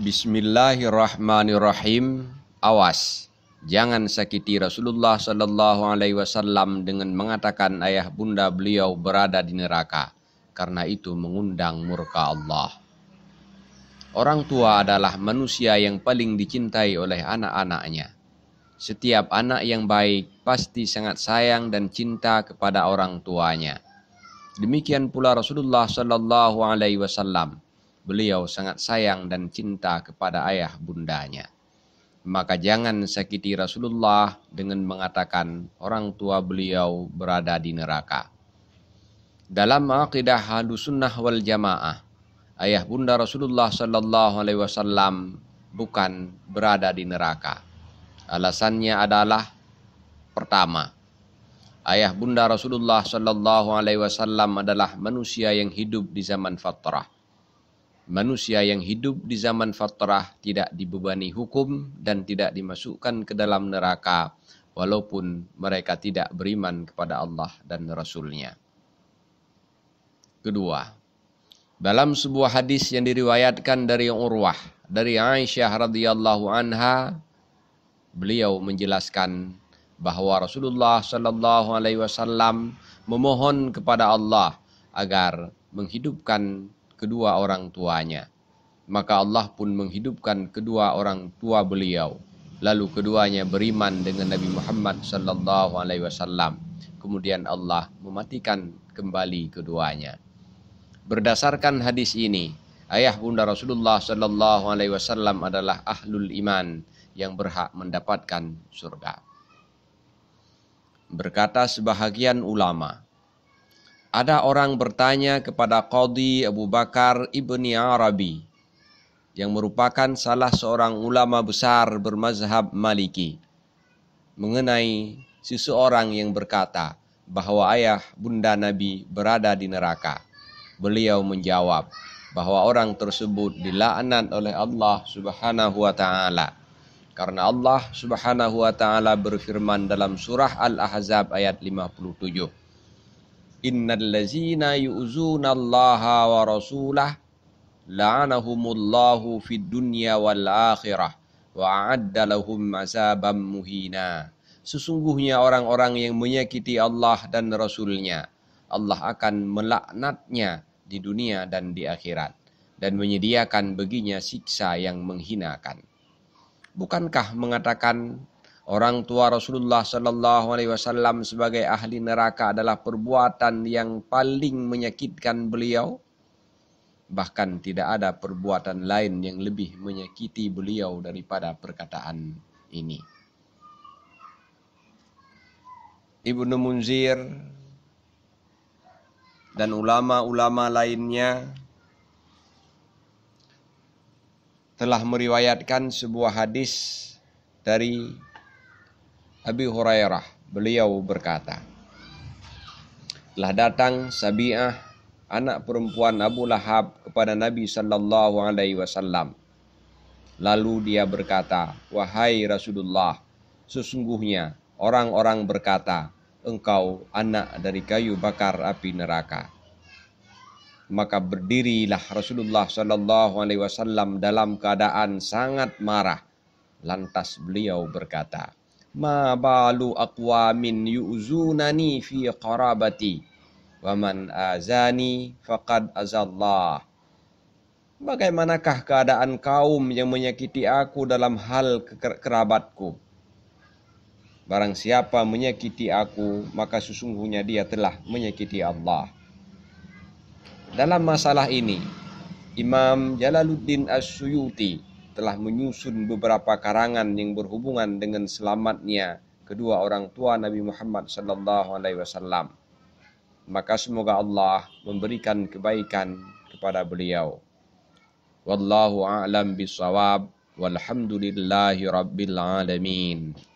Bismillahirrahmanirrahim. Awas, jangan sakiti Rasulullah Shallallahu Alaihi Wasallam dengan mengatakan ayah bunda beliau berada di neraka, karena itu mengundang murka Allah. Orang tua adalah manusia yang paling dicintai oleh anak-anaknya. Setiap anak yang baik pasti sangat sayang dan cinta kepada orang tuanya. Demikian pula Rasulullah Shallallahu Alaihi Wasallam Beliau sangat sayang dan cinta kepada ayah bundanya. Maka jangan sakiti Rasulullah dengan mengatakan orang tua beliau berada di neraka. Dalam akidah halus sunnah wal jamaah, ayah bunda Rasulullah Sallallahu Alaihi Wasallam bukan berada di neraka. Alasannya adalah pertama, ayah bunda Rasulullah Sallallahu Alaihi Wasallam adalah manusia yang hidup di zaman fatrah manusia yang hidup di zaman fatrah tidak dibebani hukum dan tidak dimasukkan ke dalam neraka walaupun mereka tidak beriman kepada Allah dan Rasulnya. Kedua, dalam sebuah hadis yang diriwayatkan dari Urwah dari Aisyah radhiyallahu anha, beliau menjelaskan bahwa Rasulullah Shallallahu Alaihi Wasallam memohon kepada Allah agar menghidupkan kedua orang tuanya. Maka Allah pun menghidupkan kedua orang tua beliau. Lalu keduanya beriman dengan Nabi Muhammad sallallahu alaihi wasallam. Kemudian Allah mematikan kembali keduanya. Berdasarkan hadis ini, ayah bunda Rasulullah sallallahu alaihi wasallam adalah ahlul iman yang berhak mendapatkan surga. Berkata sebahagian ulama, ada orang bertanya kepada Qadi Abu Bakar Ibni Arabi yang merupakan salah seorang ulama besar bermazhab Maliki mengenai seseorang yang berkata bahwa ayah bunda Nabi berada di neraka. Beliau menjawab bahwa orang tersebut dilaknat oleh Allah Subhanahu wa taala. Karena Allah Subhanahu wa taala berfirman dalam surah Al-Ahzab ayat 57. Innal lazina yu'zuna Allah wa rasulah la'anahumullahu fid dunya wal akhirah wa a'adda lahum muhina. Sesungguhnya orang-orang yang menyakiti Allah dan Rasulnya, Allah akan melaknatnya di dunia dan di akhirat dan menyediakan baginya siksa yang menghinakan. Bukankah mengatakan Orang tua Rasulullah Shallallahu Alaihi Wasallam sebagai ahli neraka adalah perbuatan yang paling menyakitkan beliau. Bahkan tidak ada perbuatan lain yang lebih menyakiti beliau daripada perkataan ini. Ibnu Munzir dan ulama-ulama lainnya telah meriwayatkan sebuah hadis dari Abi Hurairah, beliau berkata, telah datang Sabi'ah, anak perempuan Abu Lahab kepada Nabi Shallallahu alaihi wasallam. Lalu dia berkata, "Wahai Rasulullah, sesungguhnya orang-orang berkata, engkau anak dari kayu bakar api neraka." Maka berdirilah Rasulullah Shallallahu alaihi wasallam dalam keadaan sangat marah. Lantas beliau berkata, ma balu aqwamin yu'zunani fi qarabati wa man azani faqad azallah Bagaimanakah keadaan kaum yang menyakiti aku dalam hal kerabatku Barang siapa menyakiti aku maka sesungguhnya dia telah menyakiti Allah Dalam masalah ini Imam Jalaluddin As-Suyuti telah menyusun beberapa karangan yang berhubungan dengan selamatnya kedua orang tua Nabi Muhammad sallallahu alaihi wasallam. Maka semoga Allah memberikan kebaikan kepada beliau. Wallahu a'lam bisawab walhamdulillahi alamin.